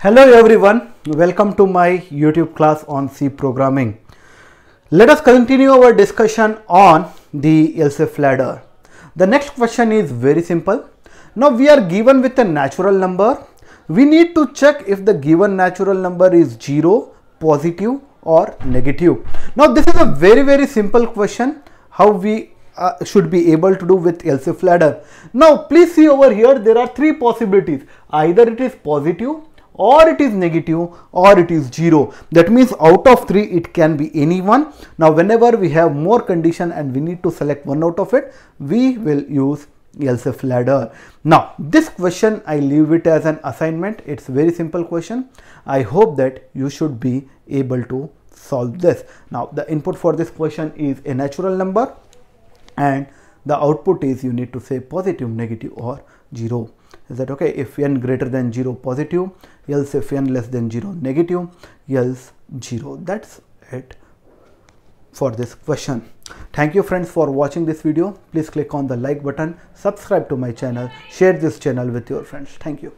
Hello everyone, welcome to my YouTube class on C programming. Let us continue our discussion on the else ladder. The next question is very simple. Now we are given with a natural number. We need to check if the given natural number is 0, positive or negative. Now this is a very very simple question how we uh, should be able to do with else ladder. Now please see over here there are three possibilities either it is positive or it is negative or it is 0. That means out of 3 it can be any one. Now whenever we have more condition and we need to select one out of it, we will use else if ladder. Now this question I leave it as an assignment. It's very simple question. I hope that you should be able to solve this. Now the input for this question is a natural number and the output is you need to say positive, negative or 0. Is that okay? If n greater than 0 positive, else if n less than 0 negative, else 0. That's it for this question. Thank you friends for watching this video. Please click on the like button, subscribe to my channel, share this channel with your friends. Thank you.